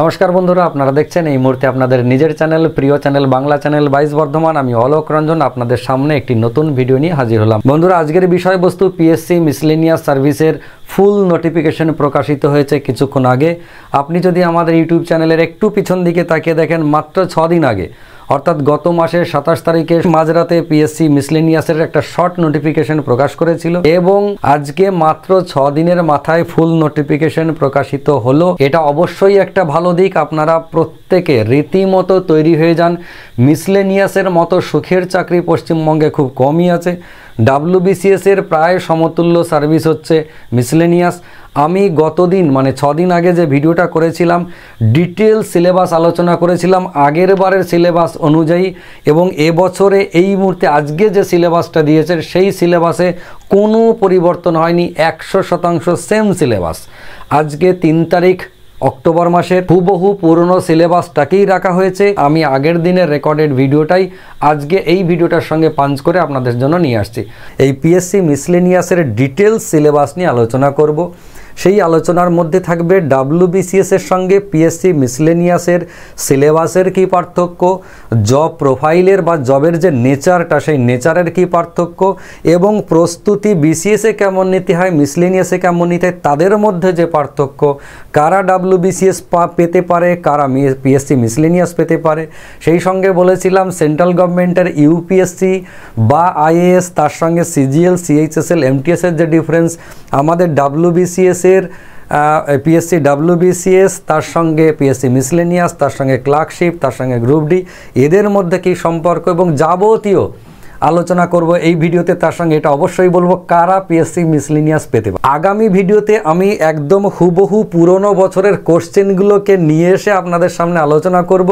নমস্কার বন্ধুরা আপনারা দেখছেন এই মুহূর্তে আপনাদের নিজের চ্যানেল প্রিয় চ্যানেল বাংলা চ্যানেল বাইশ বর্ধমান আমি অলোক রঞ্জন আপনাদের সামনে একটি নতুন ভিডিও নিয়ে হাজির হলাম বন্ধুরা আজকের বিষয়বস্তু পিএসসি মিসলেনিয়াস সার্ভিসের ফুল নোটিফিকেশন প্রকাশিত হয়েছে কিছুক্ষণ আগে আপনি যদি আমাদের ইউটিউব চ্যানেলের একটু পিছন দিকে তাকিয়ে দেখেন মাত্র ছদিন আগে অর্থাৎ গত মাসের সাতাশ তারিখে মাঝরাতে পিএসসি মিসলেনিয়াসের একটা শর্ট নোটিফিকেশন প্রকাশ করেছিল এবং আজকে মাত্র ছ দিনের মাথায় ফুল নোটিফিকেশন প্রকাশিত হলো এটা অবশ্যই একটা ভালো দিক আপনারা প্রত্যেকে রীতিমতো তৈরি হয়ে যান মিসলেনিয়াসের মতো সুখের চাকরি পশ্চিমবঙ্গে খুব কমই আছে ডাব্লিউবিসিএস এর প্রায় সমতুল্য সার্ভিস হচ্ছে মিসলেনিয়াস আমি গতদিন মানে ছদিন আগে যে ভিডিওটা করেছিলাম ডিটেল সিলেবাস আলোচনা করেছিলাম আগের বারের সিলেবাস অনুযায়ী এবং এবছরে এই মুহূর্তে আজকে যে সিলেবাসটা দিয়েছে সেই সিলেবাসে কোনো পরিবর্তন হয়নি একশো শতাংশ সেম সিলেবাস আজকে তিন তারিখ অক্টোবর মাসের হুবহু পুরনো সিলেবাসটাকেই রাখা হয়েছে আমি আগের দিনের রেকর্ডেড ভিডিওটাই আজকে এই ভিডিওটার সঙ্গে পাঞ্চ করে আপনাদের জন্য নিয়ে আসছি এই পিএসসি মিসলেনিয়াসের ডিটেলস সিলেবাস নিয়ে আলোচনা করব সেই আলোচনার মধ্যে থাকবে এর সঙ্গে পিএসসি মিসলেনিয়াসের সিলেবাসের কি পার্থক্য জব প্রোফাইলের বা জবের যে নেচারটা সেই নেচারের কি পার্থক্য এবং প্রস্তুতি বিসিএসে কেমন নিতে হয় মিসলেনিয়াসে কেমন নিতে হয় তাদের মধ্যে যে পার্থক্য কারা ডাব্লিউবিসিএস পেতে পারে কারা পিএসসি মিসলেনিয়াস পেতে পারে সেই সঙ্গে বলেছিলাম সেন্ট্রাল গভর্নমেন্টের ইউপিএসসি বা আইএএস তার সঙ্গে সিজিএল সিএইচএসএল এমটিএসের যে ডিফারেন্স আমাদের ডাব্লিউবিসিএস পিএসসির পিএসসি ডাব্লিউবিসিএস তার সঙ্গে পিএসসি মিসলেনিয়াস তার সঙ্গে ক্লার্কশিপ তার সঙ্গে গ্রুপ ডি এদের মধ্যে কি সম্পর্ক এবং যাবতীয় আলোচনা করব এই ভিডিওতে তার সঙ্গে এটা অবশ্যই বলবো কারা পিএসসি মিসলিনিয়াস পেতে পারে আগামী ভিডিওতে আমি একদম হুবহু পুরনো বছরের কোশ্চেনগুলোকে নিয়ে এসে আপনাদের সামনে আলোচনা করব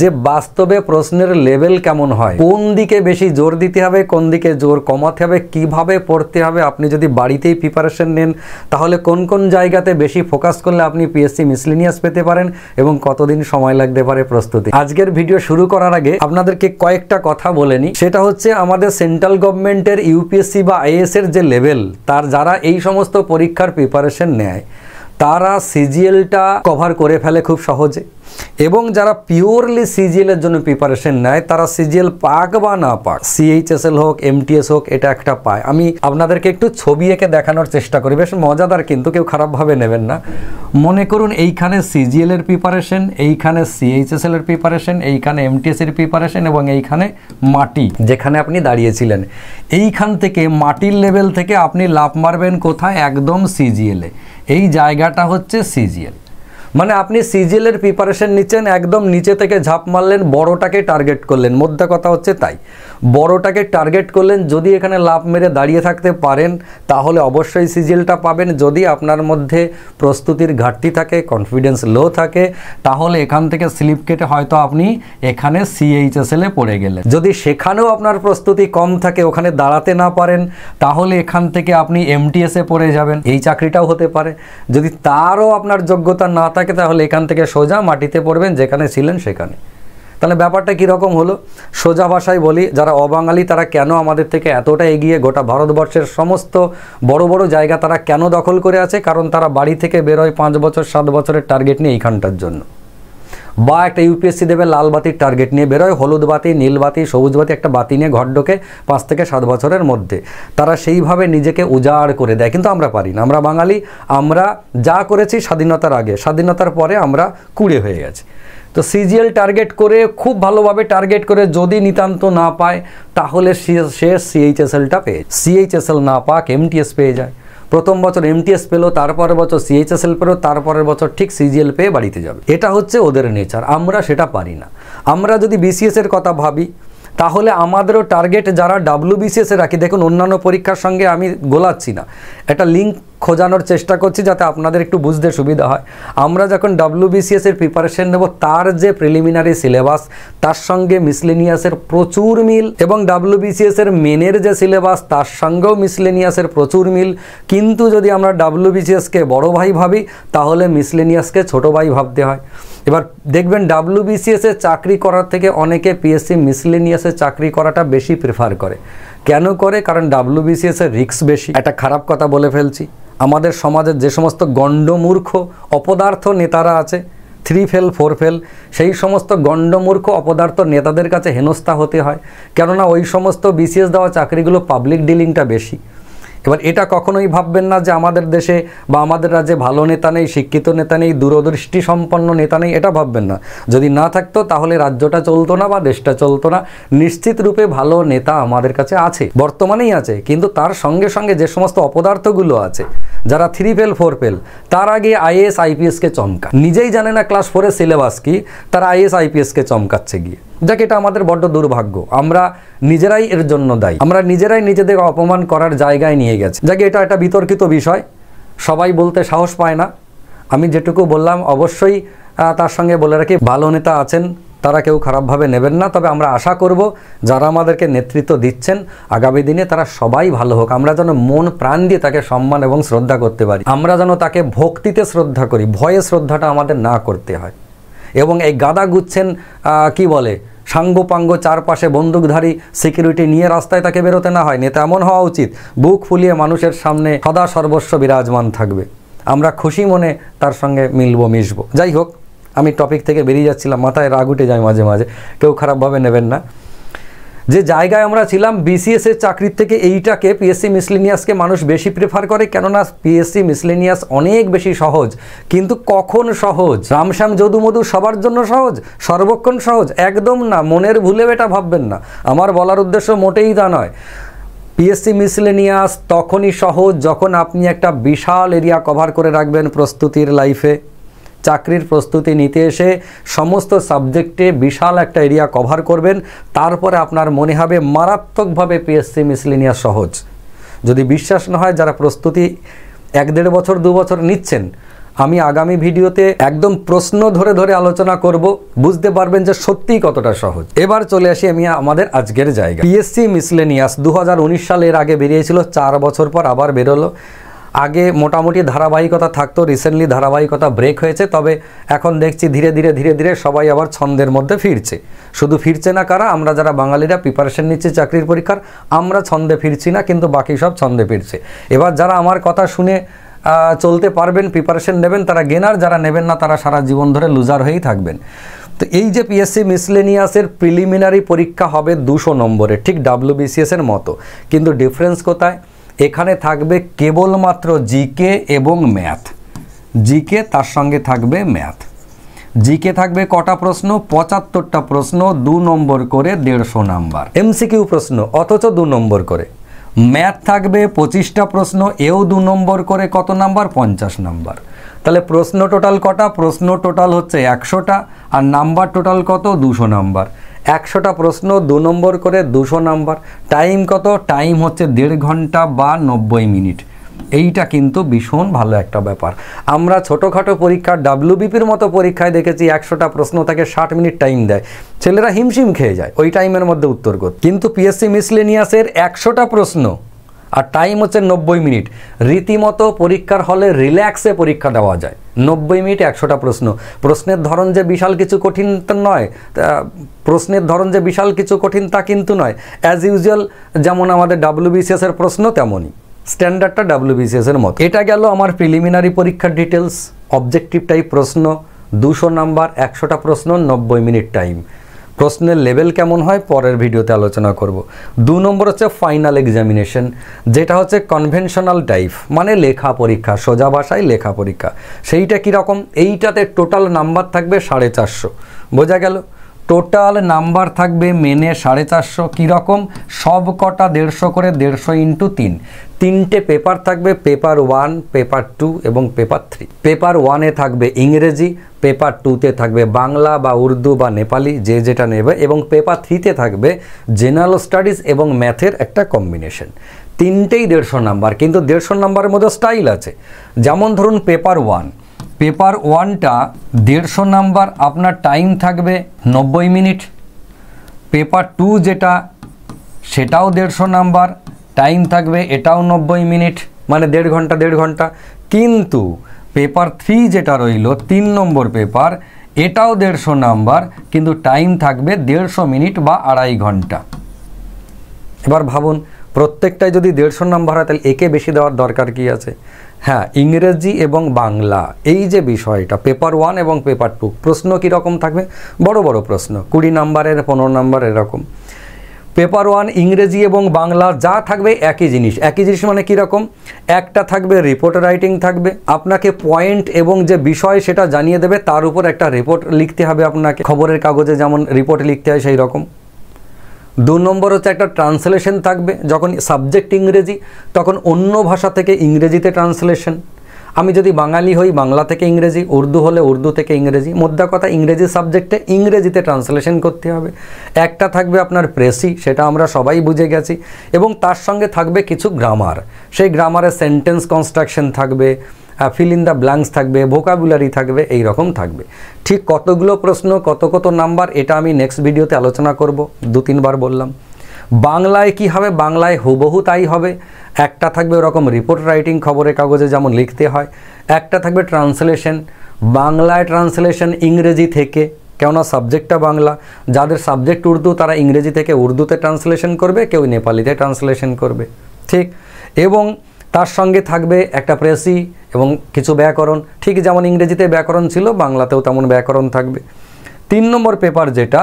যে বাস্তবে প্রশ্নের লেভেল কেমন হয় কোন দিকে বেশি জোর দিতে হবে কোন দিকে জোর কমাতে হবে কিভাবে পড়তে হবে আপনি যদি বাড়িতেই প্রিপারেশন নেন তাহলে কোন কোন জায়গাতে বেশি ফোকাস করলে আপনি পিএসসি মিসলিনিয়াস পেতে পারেন এবং কতদিন সময় লাগতে পারে প্রস্তুতি আজকের ভিডিও শুরু করার আগে আপনাদেরকে কয়েকটা কথা বলে নিই সেটা হচ্ছে আমাদের সেন্ট্রাল গভর্নমেন্টের ইউপিএসসি বা আইএসের যে লেভেল তার যারা এই সমস্ত পরীক্ষার প্রিপারেশন নেয় তারা সিজিএলটা কভার করে ফেলে খুব সহজে এবং যারা পিওরলি সিজিএলের জন্য প্রিপারেশন নেয় তারা সিজিএল পাক বা না পাক সিএইচএসএল হোক এমটিএস হোক এটা একটা পায় আমি আপনাদেরকে একটু ছবি এঁকে দেখানোর চেষ্টা করি বেশ মজাদার কিন্তু কেউ খারাপভাবে নেবেন না মনে করুন এইখানে সিজিএলের প্রিপারেশন এইখানে সিএইচএসএলের প্রিপারেশন এইখানে এমটিএসের প্রিপারেশন এবং এইখানে মাটি যেখানে আপনি দাঁড়িয়েছিলেন এইখান থেকে মাটির লেভেল থেকে আপনি লাভ মারবেন কোথায় একদম সিজিএলে এই জায়গাটা হচ্ছে সিজিএল মানে আপনি সিজিএলের প্রিপারেশন নিচ্ছেন একদম নিচে থেকে ঝাঁপ মারলেন বড়টাকে টার্গেট করলেন মধ্যে কথা হচ্ছে তাই বড়টাকে টার্গেট করলেন যদি এখানে লাভ মেরে দাঁড়িয়ে থাকতে পারেন তাহলে অবশ্যই সিজিএলটা পাবেন যদি আপনার মধ্যে প্রস্তুতির ঘাটতি থাকে কনফিডেন্স লো থাকে তাহলে এখান থেকে স্লিপ কেটে হয়তো আপনি এখানে সিএইচএসএলে পড়ে গেলেন যদি সেখানেও আপনার প্রস্তুতি কম থাকে ওখানে দাঁড়াতে না পারেন তাহলে এখান থেকে আপনি এ পড়ে যাবেন এই চাকরিটাও হতে পারে যদি তারও আপনার যোগ্যতা না থাকে তাহলে এখান থেকে সোজা মাটিতে পড়বেন যেখানে ছিলেন সেখানে তাহলে ব্যাপারটা কীরকম হলো সোজা ভাষায় বলি যারা অবাঙালি তারা কেন আমাদের থেকে এতটা এগিয়ে গোটা ভারতবর্ষের সমস্ত বড় বড় জায়গা তারা কেন দখল করে আছে কারণ তারা বাড়ি থেকে বেরোয় পাঁচ বছর সাত বছরের টার্গেট নিয়ে এইখানটার জন্য বা একটা ইউপিএসসি দেবে লাল বাতির টার্গেট নিয়ে বেরোয় হলুদ বাতি নীল বাতি সবুজ বাতি একটা বাতি নিয়ে ঘর ঢোকে পাঁচ থেকে সাত বছরের মধ্যে তারা সেইভাবে নিজেকে উজাড় করে দেয় কিন্তু আমরা পারি না আমরা বাঙালি আমরা যা করেছি স্বাধীনতার আগে স্বাধীনতার পরে আমরা কুড়ে হয়ে গেছি তো সিজিএল টার্গেট করে খুব ভালোভাবে টার্গেট করে যদি নিতান্ত না পায় তাহলে সে সিএইচএসএলটা পেয়ে সিএইচএসএল না পাক এমটিএস পেয়ে যায় প্রথম বছর এমটিএস পেলো তারপরের বছর সিএইচএসএল পেলো তারপরের বছর ঠিক সিজিএল পেয়ে বাড়িতে যাবে এটা হচ্ছে ওদের নেচার আমরা সেটা পারি না আমরা যদি বিসিএসের কথা ভাবি তাহলে আমাদেরও টার্গেট যারা বিসিএসে রাখি দেখুন অন্যান্য পরীক্ষার সঙ্গে আমি গোলাচ্ছি না একটা লিঙ্ক খোঁজানোর চেষ্টা করছি যাতে আপনাদের একটু বুঝতে সুবিধা হয় আমরা যখন ডাব্লিউবিসিএসের প্রিপারেশন নেব তার যে প্রিলিমিনারি সিলেবাস তার সঙ্গে মিসলেনিয়াসের প্রচুর মিল এবং ডাব্লিউবিসিএসের মেনের যে সিলেবাস তার সঙ্গেও মিসলেনিয়াসের প্রচুর মিল কিন্তু যদি আমরা ডাব্লিউবিসিএসকে বড় ভাই ভাবি তাহলে মিসলেনিয়াসকে ছোট ভাই ভাবতে হয় এবার দেখবেন ডাব্লিউবিসিএসে চাকরি করার থেকে অনেকে পিএসসি মিসলেনিয়াসের চাকরি করাটা বেশি প্রেফার করে কেন করে কারণ ডাব্লিউবিসিএস এর রিক্স বেশি একটা খারাপ কথা বলে ফেলছি আমাদের সমাজের যে সমস্ত গণ্ডমূর্খ অপদার্থ নেতারা আছে থ্রি ফেল ফোর ফেল সেই সমস্ত গণ্ডমূর্খ অপদার্থ নেতাদের কাছে হেনস্থা হতে হয় কেননা ওই সমস্ত বিসিএস দেওয়া চাকরিগুলো পাবলিক ডিলিংটা বেশি এবার এটা কখনোই ভাববেন না যে আমাদের দেশে বা আমাদের রাজ্যে ভালো নেতা নেই শিক্ষিত নেতা নেই দূরদৃষ্টি সম্পন্ন নেতা নেই এটা ভাববেন না যদি না থাকতো তাহলে রাজ্যটা চলতো না বা দেশটা চলতো না নিশ্চিত রূপে ভালো নেতা আমাদের কাছে আছে বর্তমানেই আছে কিন্তু তার সঙ্গে সঙ্গে যে সমস্ত অপদার্থগুলো আছে যারা থ্রি ফেল ফোর ফেল তার আগে আইএস আইপিএসকে চমকা নিজেই জানে না ক্লাস ফোরের সিলেবাস কি তারা আইএস আইপিএসকে চমকাচ্ছে গিয়ে যাকে এটা আমাদের বড্ড দুর্ভাগ্য আমরা নিজেরাই এর জন্য দায়ী আমরা নিজেরাই নিজেদের অপমান করার জায়গায় নিয়ে গেছি যাকে এটা একটা বিতর্কিত বিষয় সবাই বলতে সাহস পায় না আমি যেটুকু বললাম অবশ্যই তার সঙ্গে বলে রাখি ভালো নেতা আছেন তারা কেউ খারাপভাবে নেবেন না তবে আমরা আশা করব যারা আমাদেরকে নেতৃত্ব দিচ্ছেন আগামী দিনে তারা সবাই ভালো হোক আমরা যেন মন প্রাণ দিয়ে তাকে সম্মান এবং শ্রদ্ধা করতে পারি আমরা যেন তাকে ভক্তিতে শ্রদ্ধা করি ভয়ে শ্রদ্ধাটা আমাদের না করতে হয় এবং এই গাদা গুচ্ছেন কি বলে সাঙ্গপাঙ্গ চারপাশে বন্দুকধারী সিকিউরিটি নিয়ে রাস্তায় তাকে বেরোতে না হয় নেতা এমন হওয়া উচিত বুক ফুলিয়ে মানুষের সামনে সদা সর্বস্ব বিরাজমান থাকবে আমরা খুশি মনে তার সঙ্গে মিলব মিশব যাই হোক আমি টপিক থেকে বেরিয়ে যাচ্ছিলাম মাথায় রাগ উঠে যায় মাঝে মাঝে কেউ খারাপভাবে নেবেন না যে জায়গায় আমরা ছিলাম বিসিএসের চাকরির থেকে এইটাকে পিএসসি মিসলিনিয়াসকে মানুষ বেশি প্রেফার করে কেননা পিএসসি মিসলিনিয়াস অনেক বেশি সহজ কিন্তু কখন সহজ রামশ্যাম যদুমধু সবার জন্য সহজ সর্বক্ষণ সহজ একদম না মনের ভুলে এটা ভাববেন না আমার বলার উদ্দেশ্য মোটেই তা নয় পিএসসি মিসলেনিয়াস তখনই সহজ যখন আপনি একটা বিশাল এরিয়া কভার করে রাখবেন প্রস্তুতির লাইফে চাকরির প্রস্তুতি নিতে এসে সমস্ত সাবজেক্টে বিশাল একটা এরিয়া কভার করবেন তারপরে আপনার মনে হবে মারাত্মকভাবে পিএসসি মিসলিনিয়া সহজ যদি বিশ্বাস না হয় যারা প্রস্তুতি এক দেড় বছর দু বছর নিচ্ছেন আমি আগামী ভিডিওতে একদম প্রশ্ন ধরে ধরে আলোচনা করব বুঝতে পারবেন যে সত্যিই কতটা সহজ এবার চলে আসি আমি আমাদের আজকের জায়গা পিএসসি মিসলেনিয়াস দু সালে এর আগে বেরিয়েছিল চার বছর পর আবার বেরোলো আগে মোটামুটি ধারাবাহিকতা থাকতো রিসেন্টলি ধারাবাহিকতা ব্রেক হয়েছে তবে এখন দেখছি ধীরে ধীরে ধীরে ধীরে সবাই আবার ছন্দের মধ্যে ফিরছে শুধু ফিরছে না কারা আমরা যারা বাঙালিরা প্রিপারেশন নিচ্ছি চাকরির পরীক্ষার আমরা ছন্দে ফিরছি না কিন্তু বাকি সব ছন্দে ফিরছে এবার যারা আমার কথা শুনে চলতে পারবেন প্রিপারেশন নেবেন তারা গেনার যারা নেবেন না তারা সারা জীবন ধরে লুজার হয়েই থাকবেন তো এই যে পিএসসি মিসলেনিয়াসের প্রিলিমিনারি পরীক্ষা হবে দুশো নম্বরে ঠিক ডাব্লিউবিসিএসের মতো কিন্তু ডিফারেন্স কোথায় এখানে থাকবে কেবলমাত্র জিকে এবং ম্যাথ জিকে তার সঙ্গে থাকবে ম্যাথ জিকে থাকবে কটা প্রশ্ন পঁচাত্তরটা প্রশ্ন দু নম্বর করে দেড়শো নাম্বার এমসিকিউ প্রশ্ন অথচ দু নম্বর করে ম্যাথ থাকবে পঁচিশটা প্রশ্ন এও দু নম্বর করে কত নাম্বার পঞ্চাশ নাম্বার তাহলে প্রশ্ন টোটাল কটা প্রশ্ন টোটাল হচ্ছে একশোটা আর নাম্বার টোটাল কত দুশো নাম্বার একশোটা প্রশ্ন দু নম্বর করে দুশো নাম্বার টাইম কত টাইম হচ্ছে দেড় ঘন্টা বা নব্বই মিনিট এইটা কিন্তু ভীষণ ভালো একটা ব্যাপার আমরা ছোটোখাটো পরীক্ষা ডাব্লিউবিপির মতো পরীক্ষায় দেখেছি একশোটা প্রশ্ন তাকে ষাট মিনিট টাইম দেয় ছেলেরা হিমশিম খেয়ে যায় ওই টাইমের মধ্যে উত্তর করত কিন্তু পিএসসি মিসলেনিয়াসের একশোটা প্রশ্ন আর টাইম হচ্ছে নব্বই মিনিট রীতিমতো পরীক্ষার হলে রিল্যাক্সে পরীক্ষা দেওয়া যায় নব্বই মিনিট একশোটা প্রশ্ন প্রশ্নের ধরন যে বিশাল কিছু কঠিন নয় প্রশ্নের ধরন যে বিশাল কিছু কঠিন তা কিন্তু নয় অ্যাজ ইউজুয়াল যেমন আমাদের ডাব্লিউবিসিএসের প্রশ্ন তেমনই স্ট্যান্ডার্ডটা ডাব্লিউবিসিএসের মতো এটা গেল আমার প্রিলিমিনারি পরীক্ষার ডিটেলস অবজেক্টিভ টাইপ প্রশ্ন দুশো নাম্বার একশোটা প্রশ্ন নব্বই মিনিট টাইম প্রশ্নের লেভেল কেমন হয় পরের ভিডিওতে আলোচনা করব দু নম্বর হচ্ছে ফাইনাল এক্সামিনেশন যেটা হচ্ছে কনভেনশনাল টাইপ মানে লেখা পরীক্ষা সোজা ভাষায় লেখা পরীক্ষা সেইটা কীরকম এইটাতে টোটাল নাম্বার থাকবে সাড়ে চারশো বোঝা গেল টোটাল নাম্বার থাকবে মেনে সাড়ে চারশো কীরকম সব কটা দেড়শো করে দেড়শো ইন্টু তিন তিনটে পেপার থাকবে পেপার ওয়ান পেপার টু এবং পেপার থ্রি পেপার ওয়ানে থাকবে ইংরেজি পেপার টুতে থাকবে বাংলা বা উর্দু বা নেপালি যে যেটা নেবে এবং পেপার থ্রিতে থাকবে জেনারেল স্টাডিজ এবং ম্যাথের একটা কম্বিনেশন তিনটেই দেড়শো নাম্বার কিন্তু দেড়শো নাম্বারের মধ্যে স্টাইল আছে যেমন ধরুন পেপার ওয়ান পেপার ওয়ানটা দেড়শো নাম্বার আপনার টাইম থাকবে নব্বই মিনিট পেপার টু যেটা সেটাও দেড়শো নাম্বার টাইম থাকবে এটাও নব্বই মিনিট মানে দেড় ঘন্টা দেড় ঘন্টা কিন্তু পেপার থ্রি যেটা রইল তিন নম্বর পেপার এটাও দেড়শো নাম্বার কিন্তু টাইম থাকবে দেড়শো মিনিট বা আড়াই ঘন্টা এবার ভাবুন প্রত্যেকটাই যদি দেড়শো নাম্বার হয় তাহলে একে বেশি দেওয়ার দরকার কি আছে হ্যাঁ ইংরেজি এবং বাংলা এই যে বিষয়টা পেপার ওয়ান এবং পেপার টু প্রশ্ন কীরকম থাকবে বড় বড় প্রশ্ন কুড়ি নাম্বারের পনেরো নাম্বার এরকম পেপার ওয়ান ইংরেজি এবং বাংলা যা থাকবে একই জিনিস একই জিনিস মানে কীরকম একটা থাকবে রিপোর্ট রাইটিং থাকবে আপনাকে পয়েন্ট এবং যে বিষয় সেটা জানিয়ে দেবে তার উপর একটা রিপোর্ট লিখতে হবে আপনাকে খবরের কাগজে যেমন রিপোর্ট লিখতে হয় সেই রকম দু নম্বর হচ্ছে একটা ট্রান্সলেশন থাকবে যখন সাবজেক্ট ইংরেজি তখন অন্য ভাষা থেকে ইংরেজিতে ট্রান্সলেশন আমি যদি বাঙালি হই বাংলা থেকে ইংরেজি উর্দু হলে উর্দু থেকে ইংরেজি মোদ্দা কথা ইংরেজি সাবজেক্টে ইংরেজিতে ট্রান্সলেশন করতে হবে একটা থাকবে আপনার প্রেসি সেটা আমরা সবাই বুঝে গেছি এবং তার সঙ্গে থাকবে কিছু গ্রামার সেই গ্রামারে সেন্টেন্স কনস্ট্রাকশন থাকবে ফিল ইন দ্য ব্ল্যাঙ্কস থাকবে ভোকাবুলারি থাকবে এই রকম থাকবে ঠিক কতগুলো প্রশ্ন কত কত নাম্বার এটা আমি নেক্সট ভিডিওতে আলোচনা করব দু তিনবার বললাম বাংলায় কি হবে বাংলায় হুবহু তাই হবে একটা থাকবে ওরকম রিপোর্ট রাইটিং খবরের কাগজে যেমন লিখতে হয় একটা থাকবে ট্রান্সলেশন বাংলায় ট্রান্সলেশন ইংরেজি থেকে কেননা সাবজেক্টটা বাংলা যাদের সাবজেক্ট উর্দু তারা ইংরেজি থেকে উর্দুতে ট্রান্সলেশন করবে কেউ নেপালিতে ট্রান্সলেশন করবে ঠিক এবং তার সঙ্গে থাকবে একটা প্রেসি এবং কিছু ব্যাকরণ ঠিক যেমন ইংরেজিতে ব্যাকরণ ছিল বাংলাতেও তেমন ব্যাকরণ থাকবে তিন নম্বর পেপার যেটা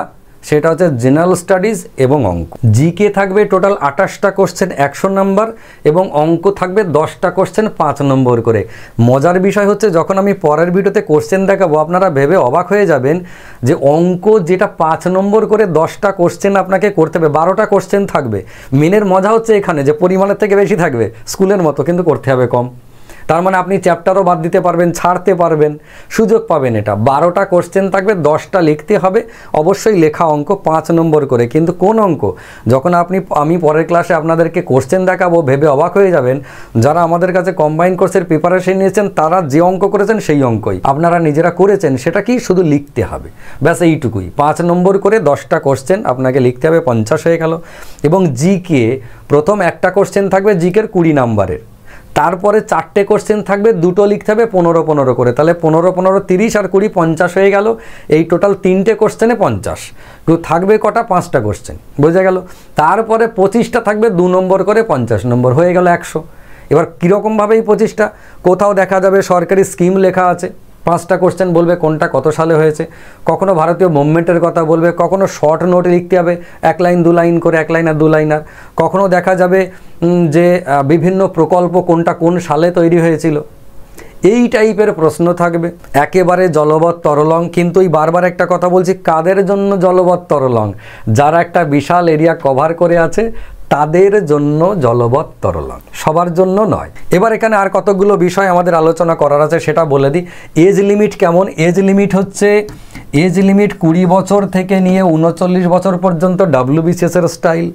সেটা হচ্ছে জেনারেল স্টাডিজ এবং অঙ্ক জি কে থাকবে টোটাল আঠাশটা কোশ্চেন একশো নাম্বার এবং অঙ্ক থাকবে দশটা কোশ্চেন পাঁচ নম্বর করে মজার বিষয় হচ্ছে যখন আমি পরের ভিডিওতে কোশ্চেন দেখাবো আপনারা ভেবে অবাক হয়ে যাবেন যে অঙ্ক যেটা পাঁচ নম্বর করে দশটা কোশ্চেন আপনাকে করতে হবে বারোটা কোশ্চেন থাকবে মেনের মজা হচ্ছে এখানে যে পরিমাণের থেকে বেশি থাকবে স্কুলের মতো কিন্তু করতে হবে কম তার মানে আপনি চ্যাপ্টারও বাদ দিতে পারবেন ছাড়তে পারবেন সুযোগ পাবেন এটা বারোটা কোশ্চেন থাকবে দশটা লিখতে হবে অবশ্যই লেখা অঙ্ক পাঁচ নম্বর করে কিন্তু কোন অঙ্ক যখন আপনি আমি পরের ক্লাসে আপনাদেরকে কোশ্চেন দেখাবো ভেবে অবাক হয়ে যাবেন যারা আমাদের কাছে কম্বাইন কোর্সের প্রিপারেশন নিয়েছেন তারা যে অঙ্ক করেছেন সেই অঙ্কই আপনারা নিজেরা করেছেন সেটা কি শুধু লিখতে হবে ব্যাস এইটুকুই পাঁচ নম্বর করে দশটা কোশ্চেন আপনাকে লিখতে হবে পঞ্চাশ হয়ে গেল এবং জি কে প্রথম একটা কোশ্চেন থাকবে জিকের কুড়ি নাম্বারের তারপরে চারটে কোশ্চেন থাকবে দুটো লিখতে হবে পনেরো পনেরো করে তাহলে পনেরো পনেরো তিরিশ আর কুড়ি পঞ্চাশ হয়ে গেল এই টোটাল তিনটে কোশ্চেনে পঞ্চাশ তো থাকবে কটা পাঁচটা কোশ্চেন বোঝা গেল তারপরে পঁচিশটা থাকবে দু নম্বর করে পঞ্চাশ নম্বর হয়ে গেল একশো এবার কীরকমভাবে এই পঁচিশটা কোথাও দেখা যাবে সরকারি স্কিম লেখা আছে পাঁচটা কোশ্চেন বলবে কোনটা কত সালে হয়েছে কখনো ভারতীয় মুভমেন্টের কথা বলবে কখনো শর্ট নোট লিখতে হবে এক লাইন দু লাইন করে এক লাইন আর দু লাইন আর কখনো দেখা যাবে যে বিভিন্ন প্রকল্প কোনটা কোন সালে তৈরি হয়েছিল এই টাইপের প্রশ্ন থাকবে একেবারে জলবৎ তরলং কিন্তু এই বারবার একটা কথা বলছি কাদের জন্য জলবৎ তরলং যারা একটা বিশাল এরিয়া কভার করে আছে তাদের জন্য জলবৎ তরলন সবার জন্য নয় এবার এখানে আর কতগুলো বিষয় আমাদের আলোচনা করার আছে সেটা বলে দিই এজ লিমিট কেমন এজ লিমিট হচ্ছে এজ লিমিট কুড়ি বছর থেকে নিয়ে উনচল্লিশ বছর পর্যন্ত বিসিএসের স্টাইল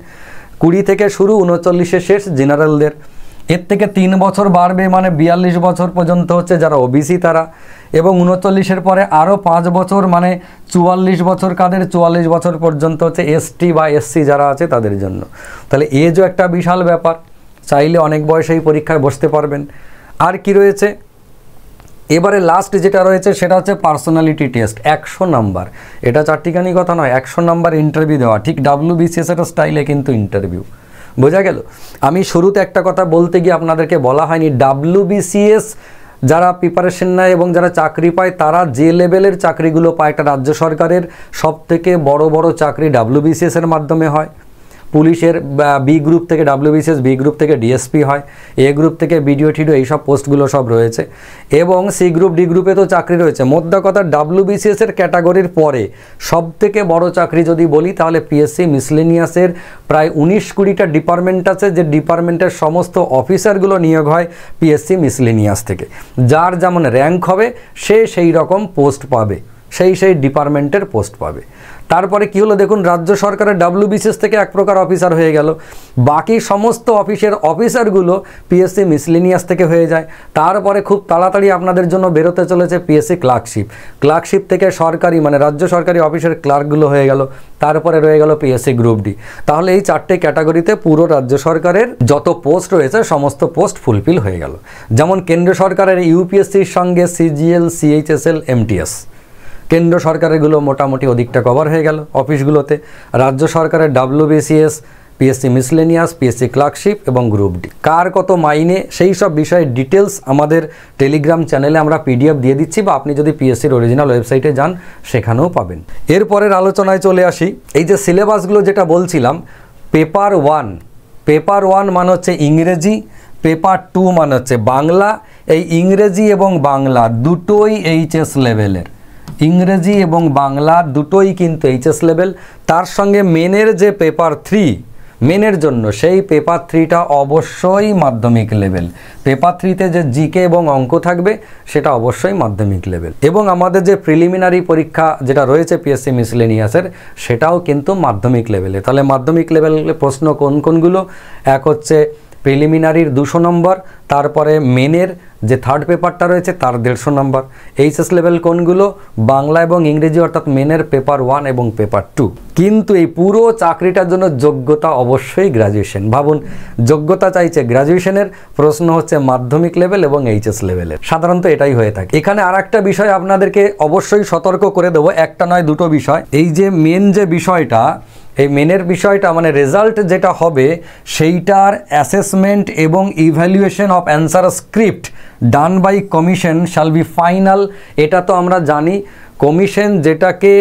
কুড়ি থেকে শুরু উনচল্লিশে শেষ জেনারেলদের এর থেকে তিন বছর বাড়বে মানে বিয়াল্লিশ বছর পর্যন্ত হচ্ছে যারা ওবিসি তারা এবং উনচল্লিশের পরে আরও পাঁচ বছর মানে চুয়াল্লিশ বছর কাদের চুয়াল্লিশ বছর পর্যন্ত হচ্ছে এসটি বা এসসি যারা আছে তাদের জন্য তাহলে এজও একটা বিশাল ব্যাপার চাইলে অনেক বয়সেই পরীক্ষায় বসতে পারবেন আর কি রয়েছে এবারে লাস্ট যেটা রয়েছে সেটা হচ্ছে পার্সোনালিটি টেস্ট একশো নাম্বার এটা চারটিখানি কথা নয় একশো নাম্বার ইন্টারভিউ দেওয়া ঠিক ডাব্লিউ বিসিএস একটা স্টাইলে কিন্তু ইন্টারভিউ বোঝা গেল আমি শুরুতে একটা কথা বলতে গিয়ে আপনাদেরকে বলা হয়নি ডাব্লিউবিসিএস যারা প্রিপারেশন নেয় এবং যারা চাকরি পায় তারা যে লেভেলের চাকরিগুলো পায় এটা রাজ্য সরকারের সব থেকে বড় বড় চাকরি ডাব্লিউবিসিএসের মাধ্যমে হয় পুলিশের বি গ্রুপ থেকে ডাব্লিউবিসিএস বি গ্রুপ থেকে ডিএসপি হয় এ গ্রুপ থেকে বিডিও টিডিও এইসব পোস্টগুলো সব রয়েছে এবং সি গ্রুপ ডি গ্রুপে তো চাকরি রয়েছে মোদ্দা কথা ডাব্লিউবিসিএস এর ক্যাটাগরির পরে সব থেকে বড় চাকরি যদি বলি তাহলে পিএসসি মিসলেনিয়াসের প্রায় উনিশ কুড়িটা ডিপার্টমেন্ট আছে যে ডিপার্টমেন্টের সমস্ত অফিসারগুলো নিয়োগ হয় পিএসসি মিসলেনিয়াস থেকে যার যেমন র্যাঙ্ক হবে সে সেই রকম পোস্ট পাবে সেই সেই ডিপার্টমেন্টের পোস্ট পাবে তারপরে কি হলো দেখুন রাজ্য সরকারের ডাব্লিউবিসিএস থেকে এক প্রকার অফিসার হয়ে গেল বাকি সমস্ত অফিসের অফিসারগুলো পিএসসি মিসলিনিয়াস থেকে হয়ে যায় তারপরে খুব তাড়াতাড়ি আপনাদের জন্য বেরোতে চলেছে পিএসসি ক্লার্কশিপ ক্লার্কশিপ থেকে সরকারি মানে রাজ্য সরকারি অফিসের ক্লার্কগুলো হয়ে গেল তারপরে রয়ে গেল পিএসসি গ্রুপ ডি তাহলে এই চারটে ক্যাটাগরিতে পুরো রাজ্য সরকারের যত পোস্ট রয়েছে সমস্ত পোস্ট ফুলফিল হয়ে গেল যেমন কেন্দ্র সরকারের ইউপিএসসির সঙ্গে সিজিএল সিএইচএসএল এমটিএস কেন্দ্র সরকারেরগুলো মোটামুটি অধিকটা কভার হয়ে গেল অফিসগুলোতে রাজ্য সরকারের WBCS PSC miscellaneous PSC clerkship এবং গ্রুপ ডি কার কত মাইনে সেই সব বিষয়ে ডিটেলস আমাদের টেলিগ্রাম চ্যানেলে আমরা পিডিএফ দিয়ে দিচ্ছি বা আপনি যদি পিএসসির অরিজিনাল ওয়েবসাইটে যান সেখানেও পাবেন এরপরের আলোচনায় চলে আসি এই যে সিলেবাসগুলো যেটা বলছিলাম পেপার ওয়ান পেপার ওয়ান মানে হচ্ছে ইংরেজি পেপার টু মানে হচ্ছে বাংলা এই ইংরেজি এবং বাংলা দুটোই এইচএস লেভেলের ইংরেজি এবং বাংলা দুটোই কিন্তু এইচএস লেভেল তার সঙ্গে মেনের যে পেপার থ্রি মেনের জন্য সেই পেপার থ্রিটা অবশ্যই মাধ্যমিক লেভেল পেপার থ্রিতে যে জিকে এবং অঙ্ক থাকবে সেটা অবশ্যই মাধ্যমিক লেভেল এবং আমাদের যে প্রিলিমিনারি পরীক্ষা যেটা রয়েছে পিএসসি মিসলেনিয়াসের সেটাও কিন্তু মাধ্যমিক লেভেলে তাহলে মাধ্যমিক লেভেলে প্রশ্ন কোন কোনগুলো এক হচ্ছে প্রিলিমিনারির দুশো নম্বর তারপরে মেনের যে থার্ড পেপারটা রয়েছে তার দেড়শো নম্বর এইচএস লেভেল কোনগুলো বাংলা এবং ইংরেজি অর্থাৎ মেনের পেপার ওয়ান এবং পেপার টু কিন্তু এই পুরো চাকরিটার জন্য যোগ্যতা অবশ্যই গ্র্যাজুয়েশন ভাবুন যোগ্যতা চাইছে গ্র্যাজুয়েশনের প্রশ্ন হচ্ছে মাধ্যমিক লেভেল এবং এইচএস লেভেলের সাধারণত এটাই হয়ে থাকে এখানে আর একটা বিষয় আপনাদেরকে অবশ্যই সতর্ক করে দেবো একটা নয় দুটো বিষয় এই যে মেন যে বিষয়টা এই মেনের বিষয়টা মানে রেজাল্ট যেটা হবে সেইটার অ্যাসেসমেন্ট এবং evaluation of answer script done by commission shall be final এটা তো আমরা জানি কমিশন যেটাকে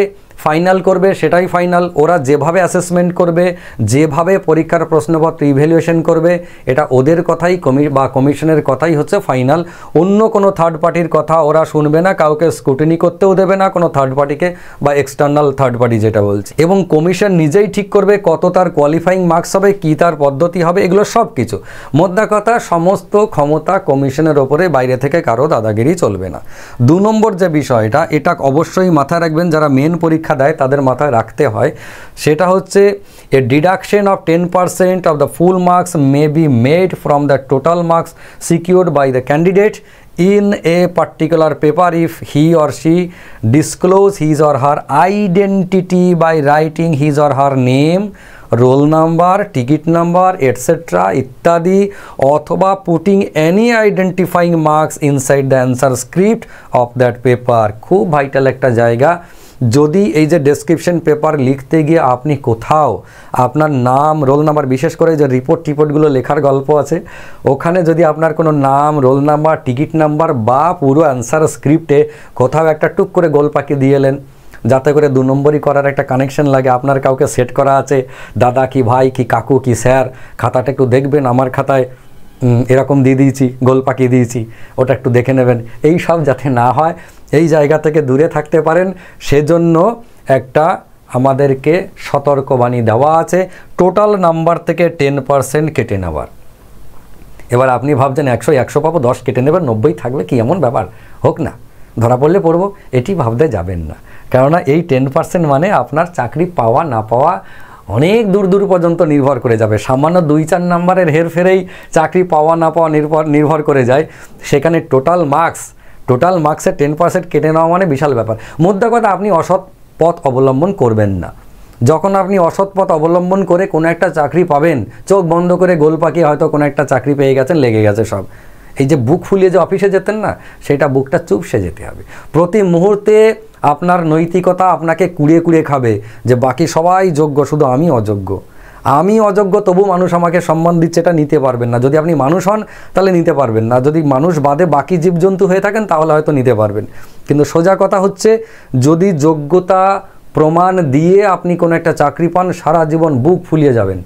ফাইনাল করবে সেটাই ফাইনাল ওরা যেভাবে অ্যাসেসমেন্ট করবে যেভাবে পরীক্ষার প্রশ্নপত্র ইভ্যালুয়েশন করবে এটা ওদের কথাই কমি বা কমিশনের কথাই হচ্ছে ফাইনাল অন্য কোনো থার্ড পার্টির কথা ওরা শুনবে না কাউকে স্কুটিনি করতেও দেবে না কোনো থার্ড পার্টিকে বা এক্সটার্নাল থার্ড পার্টি যেটা বলছে এবং কমিশন নিজেই ঠিক করবে কত তার কোয়ালিফাইং মার্কস হবে কী তার পদ্ধতি হবে এগুলো সব কিছু মোদ্দা কথা সমস্ত ক্ষমতা কমিশনের ওপরে বাইরে থেকে কারো দাদাগিরি চলবে না দু নম্বর যে বিষয়টা এটা অবশ্যই মাথায় রাখবেন যারা মেন পরীক্ষা পরীক্ষা দেয় তাদের মাথায় রাখতে হয় সেটা হচ্ছে a deduction of ten percent of the full marks may be made from the total marks secured by the candidate in a particular paper if he or she disclose his or her identity by writing his or her name roll number ticket number etcetera ইত্যাদি অথবা putting any identifying marks inside the answer script of that paper খুব vital একটা জায়গা যদি এই যে description paper লিখতে গিয়ে আপনি কোথাও আপনার নাম রোল নাম্বার বিশেষ করে যে রিপোর্ট টিপোর্টগুলো লেখার গল্প আছে ওখানে যদি আপনার কোনো নাম রোল নাম্বার টিকিট নাম্বার বা পুরো অ্যান্সার স্ক্রিপ্টে কোথাও একটা টুক করে গোল পাকি দিয়ে এলেন যাতে করে দু নম্বরই করার একটা কানেকশন লাগে আপনার কাউকে সেট করা আছে দাদা কি ভাই কি কাকু কি স্যার খাতাটা একটু দেখবেন আমার খাতায় এরকম দিয়ে দিয়েছি গোল পাকিয়ে দিয়েছি ওটা একটু দেখে নেবেন এই সব যাতে না হয় এই জায়গা থেকে দূরে থাকতে পারেন সেজন্য একটা আমাদেরকে সতর্কবাণী দেওয়া আছে টোটাল নাম্বার থেকে টেন পারসেন্ট কেটে নেওয়ার এবার আপনি ভাবছেন একশো একশো পাবো দশ কেটে নেবেন নব্বই থাকবে কি এমন ব্যাপার হোক না ধরা পড়লে পড়ব এটি ভাবতে যাবেন না কেননা এই টেন পার্সেন্ট মানে আপনার চাকরি পাওয়া না পাওয়া অনেক দূর দূর পর্যন্ত নির্ভর করে যাবে সামান্য দুই চার নাম্বারের হেরফেরেই চাকরি পাওয়া না পাওয়া নির্ভর নির্ভর করে যায় সেখানে টোটাল মার্কস টোটাল মার্কসের টেন পার্সেন্ট কেটে নেওয়া মানে বিশাল ব্যাপার মধ্যে কথা আপনি অসৎ পথ অবলম্বন করবেন না যখন আপনি অসৎ পথ অবলম্বন করে কোনো একটা চাকরি পাবেন চোখ বন্ধ করে গোল পাকিয়ে হয়তো কোনো একটা চাকরি পেয়ে গেছেন লেগে গেছে সব এই যে বুক ফুলিয়ে যে অফিসে যেতেন না সেটা বুকটা চুপসে যেতে হবে প্রতি মুহূর্তে আপনার নৈতিকতা আপনাকে কুড়িয়ে কুড়িয়ে খাবে যে বাকি সবাই যোগ্য শুধু আমি অযোগ্য আমি অযোগ্য তবু মানুষ আমাকে সম্মান দিচ্ছে এটা নিতে পারবেন না যদি আপনি মানুষ হন তাহলে নিতে পারবেন না যদি মানুষ বাদে বাকি জীবজন্তু হয়ে থাকেন তাহলে হয়তো নিতে পারবেন কিন্তু সোজা কথা হচ্ছে যদি যোগ্যতা প্রমাণ দিয়ে আপনি কোনো একটা চাকরি পান সারা জীবন বুক ফুলিয়ে যাবেন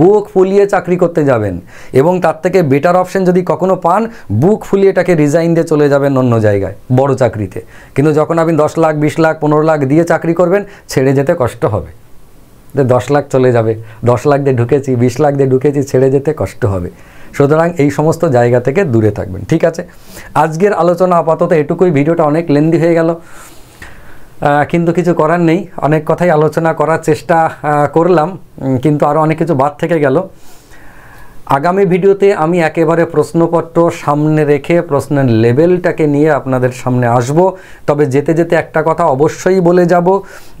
বুক ফুলিয়ে চাকরি করতে যাবেন এবং তার থেকে বেটার অপশন যদি কখনো পান বুক ফুলিয়ে এটাকে রিজাইন দিয়ে চলে যাবেন অন্য জায়গায় বড় চাকরিতে কিন্তু যখন আপনি দশ লাখ বিশ লাখ পনেরো লাখ দিয়ে চাকরি করবেন ছেড়ে যেতে কষ্ট হবে দশ লাখ চলে যাবে দশ লাখ দিয়ে ঢুকেছি বিশ লাখ দিয়ে ঢুকেছি ছেড়ে যেতে কষ্ট হবে সুতরাং এই সমস্ত জায়গা থেকে দূরে থাকবেন ঠিক আছে আজকের আলোচনা আপাতত এটুকুই ভিডিওটা অনেক লেন্দি হয়ে গেল কিন্তু কিছু করার নেই অনেক কথাই আলোচনা করার চেষ্টা করলাম কিন্তু আরও অনেক কিছু বাদ থেকে গেল আগামী ভিডিওতে আমি একেবারে প্রশ্নপত্র সামনে রেখে প্রশ্নের লেভেলটাকে নিয়ে আপনাদের সামনে আসব তবে যেতে যেতে একটা কথা অবশ্যই বলে যাব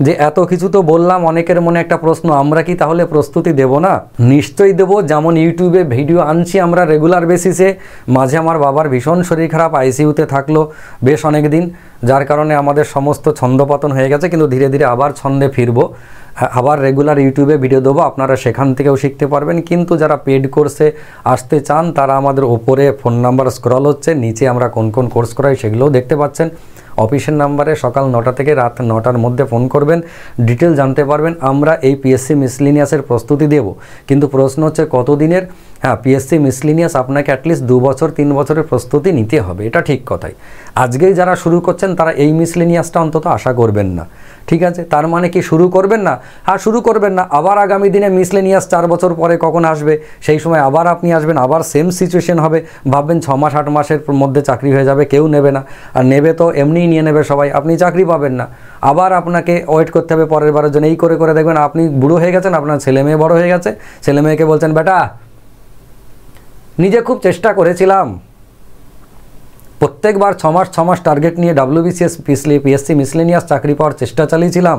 যে এত কিছু তো বললাম অনেকের মনে একটা প্রশ্ন আমরা কি তাহলে প্রস্তুতি দেব না নিশ্চয়ই দেব যেমন ইউটিউবে ভিডিও আনছি আমরা রেগুলার বেসিসে মাঝে আমার বাবার ভীষণ শরীর খারাপ আইসিইউতে থাকলো বেশ অনেক দিন যার কারণে আমাদের সমস্ত ছন্দপতন হয়ে গেছে কিন্তু ধীরে ধীরে আবার ছন্দে ফিরবো আবার রেগুলার ইউটিউবে ভিডিও দেবো আপনারা সেখান থেকেও শিখতে পারবেন কিন্তু যারা পেড কোর্সে আসতে চান তারা আমাদের ওপরে ফোন নাম্বার স্ক্রল হচ্ছে নিচে আমরা কোন কোন কোর্স করাই সেগুলোও দেখতে পাচ্ছেন অফিসের নাম্বারে সকাল নটা থেকে রাত নটার মধ্যে ফোন করবেন ডিটেল জানতে পারবেন আমরা এই পিএসসি মিসলিনিয়াসের প্রস্তুতি দেব কিন্তু প্রশ্ন হচ্ছে কতদিনের হ্যাঁ পিএসসি মিসলিনিয়াস আপনাকে অ্যাটলিস্ট দু বছর তিন বছরের প্রস্তুতি নিতে হবে এটা ঠিক কথাই আজকেই যারা শুরু করছেন তারা এই মিসলিনিয়াসটা অন্তত আশা করবেন না ঠিক আছে তার মানে কি শুরু করবেন না হ্যাঁ শুরু করবেন না আবার আগামী দিনে মিসলেনিয়াস চার বছর পরে কখন আসবে সেই সময় আবার আপনি আসবেন আবার সেম সিচুয়েশন হবে ভাববেন ছ মাস আট মাসের মধ্যে চাকরি হয়ে যাবে কেউ নেবে না আর নেবে তো এমনিই নিয়ে নেবে সবাই আপনি চাকরি পাবেন না আবার আপনাকে ওয়েট করতে হবে পরের বারের জন্য এই করে করে দেখবেন আপনি বুড়ো হয়ে গেছেন আপনার ছেলে মেয়ে বড় হয়ে গেছে ছেলে মেয়েকে বলছেন বেটা নিজে খুব চেষ্টা করেছিলাম প্রত্যেকবার ছমাস ছমাস টার্গেট নিয়ে ডাব্লিউবিসিএস পিসলি পিএসসি মিসলেনিয়াস চাকরি পাওয়ার চেষ্টা চালিয়েছিলাম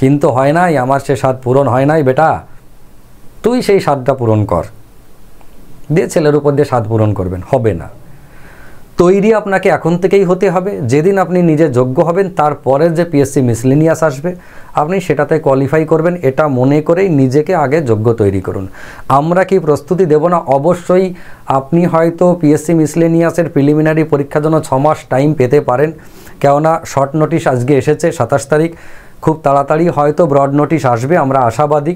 কিন্তু হয় নাই আমার সে স্বাদ পূরণ হয় নাই বেটা তুই সেই স্বাদটা পূরণ কর দিয়ে ছেলের উপর দিয়ে স্বাদ পূরণ করবেন হবে না তৈরি আপনাকে এখন থেকেই হতে হবে যেদিন আপনি নিজে যোগ্য হবেন তারপরের যে পিএসসি মিসলিনিয়াস আসবে আপনি সেটাতে কোয়ালিফাই করবেন এটা মনে করেই নিজেকে আগে যোগ্য তৈরি করুন আমরা কি প্রস্তুতি দেব না অবশ্যই আপনি হয়তো পিএসসি মিসলেনিয়াসের প্রিলিমিনারি পরীক্ষার জন্য ছমাস টাইম পেতে পারেন কেননা শর্ট নোটিশ আজকে এসেছে সাতাশ তারিখ খুব তাড়াতাড়ি হয়তো ব্রড নোটিশ আসবে আমরা আশাবাদী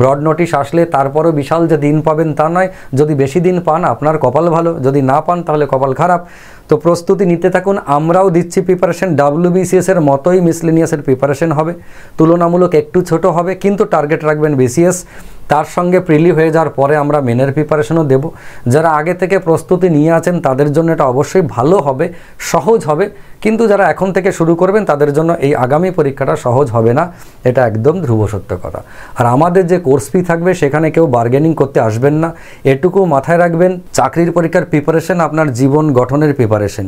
ব্রড নোটিশ আসলে তারপরও বিশাল যে দিন পাবেন তা নয় যদি বেশি দিন পান আপনার কপাল ভালো যদি না পান তাহলে কপাল খারাপ তো প্রস্তুতি নিতে থাকুন আমরাও দিচ্ছি প্রিপারেশন ডাব্লিউবিসিএস এর মতোই মিসলিনিয়াসের প্রিপারেশন হবে তুলনামূলক একটু ছোট হবে কিন্তু টার্গেট রাখবেন বিসিএস তার সঙ্গে প্রিলি হয়ে যাওয়ার পরে আমরা মেনের প্রিপারেশনও দেব যারা আগে থেকে প্রস্তুতি নিয়ে আছেন তাদের জন্য এটা অবশ্যই ভালো হবে সহজ হবে কিন্তু যারা এখন থেকে শুরু করবেন তাদের জন্য এই আগামী পরীক্ষাটা সহজ হবে না এটা একদম ধ্রুব সত্য কথা আর আমাদের যে কোর্স ফি থাকবে সেখানে কেউ বার্গেনিং করতে আসবেন না এটুকু মাথায় রাখবেন চাকরির পরীক্ষার প্রিপারেশন আপনার জীবন গঠনের প্রিপার প্রিপারেশন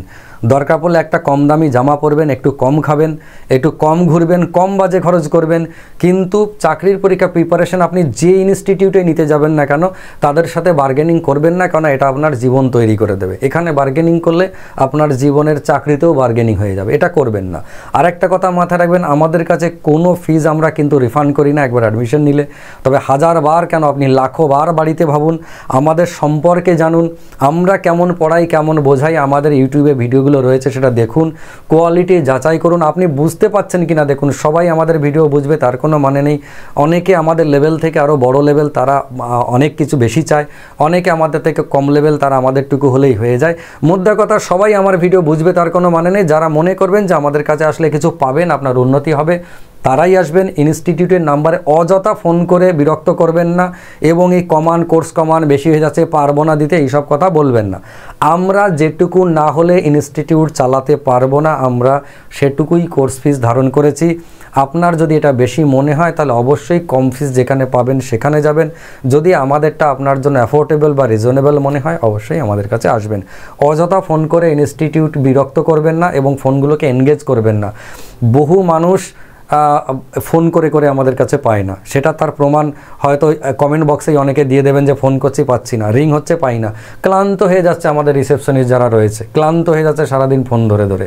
দরকার পড়লে একটা কম দামি জামা পরবেন একটু কম খাবেন একটু কম ঘুরবেন কম বাজে খরচ করবেন কিন্তু চাকরির পরীক্ষা প্রিপারেশন আপনি যে ইনস্টিটিউটে নিতে যাবেন না কেন তাদের সাথে বার্গেনিং করবেন না কেন এটা আপনার জীবন তৈরি করে দেবে এখানে বার্গেনিং করলে আপনার জীবনের চাকরিতেও বার্গেনিং হয়ে যাবে এটা করবেন না আর একটা কথা মাথায় রাখবেন আমাদের কাছে কোনো ফিজ আমরা কিন্তু রিফান্ড করি না একবার অ্যাডমিশন নিলে তবে হাজার বার কেন আপনি লাখো বার বাড়িতে ভাবুন আমাদের সম্পর্কে জানুন আমরা কেমন পড়াই কেমন বোঝাই আমাদের ইউটিউবে ভিডিওগুলো রয়েছে সেটা দেখুন কোয়ালিটি যাচাই করুন আপনি বুঝতে পাচ্ছেন কি না দেখুন সবাই আমাদের ভিডিও বুঝবে তার কোনো মানে নেই অনেকে আমাদের লেভেল থেকে আরও বড় লেভেল তারা অনেক কিছু বেশি চায় অনেকে আমাদের থেকে কম লেভেল তারা আমাদেরটুকু হলেই হয়ে যায় মুদ্রা কথা সবাই আমার ভিডিও বুঝবে তার কোনো মানে নেই যারা মনে করবেন যে আমাদের কাছে আসলে কিছু পাবেন আপনার উন্নতি হবে তারাই আসবেন ইনস্টিটিউটের নাম্বারে অযথা ফোন করে বিরক্ত করবেন না এবং এই কমান কোর্স কমান বেশি হয়ে যাচ্ছে পারবো না দিতে এইসব কথা বলবেন না আমরা যেটুকু না হলে ইনস্টিটিউট চালাতে পারবো না আমরা সেটুকুই কোর্স ফিস ধারণ করেছি আপনার যদি এটা বেশি মনে হয় তাহলে অবশ্যই কম ফিস যেখানে পাবেন সেখানে যাবেন যদি আমাদেরটা আপনার জন্য অ্যাফোর্ডেবল বা রিজনেবল মনে হয় অবশ্যই আমাদের কাছে আসবেন অযথা ফোন করে ইনস্টিটিউট বিরক্ত করবেন না এবং ফোনগুলোকে এনগেজ করবেন না বহু মানুষ ফোন করে করে আমাদের কাছে পায় না সেটা তার প্রমাণ হয়তো কমেন্ট বক্সেই অনেকে দিয়ে দেবেন যে ফোন করছি পাচ্ছি না রিং হচ্ছে পাই না ক্লান্ত হয়ে যাচ্ছে আমাদের রিসেপশনিস্ট যারা রয়েছে ক্লান্ত হয়ে যাচ্ছে সারাদিন ফোন ধরে ধরে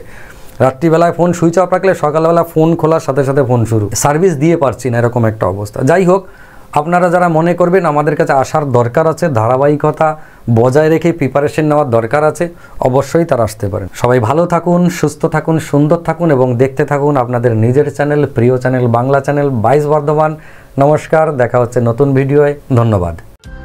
রাত্রিবেলায় ফোন সুইচ অফ রাখলে সকালবেলা ফোন খোলার সাথে সাথে ফোন শুরু সার্ভিস দিয়ে পারছি না এরকম একটা অবস্থা যাই হোক আপনারা যারা মনে করবেন আমাদের কাছে আসার দরকার আছে ধারাবাহিকতা বজায় রেখে প্রিপারেশন নেওয়ার দরকার আছে অবশ্যই তারা আসতে পারেন সবাই ভালো থাকুন সুস্থ থাকুন সুন্দর থাকুন এবং দেখতে থাকুন আপনাদের নিজের চ্যানেল প্রিয় চ্যানেল বাংলা চ্যানেল বাইশ বর্ধমান নমস্কার দেখা হচ্ছে নতুন ভিডিওয় ধন্যবাদ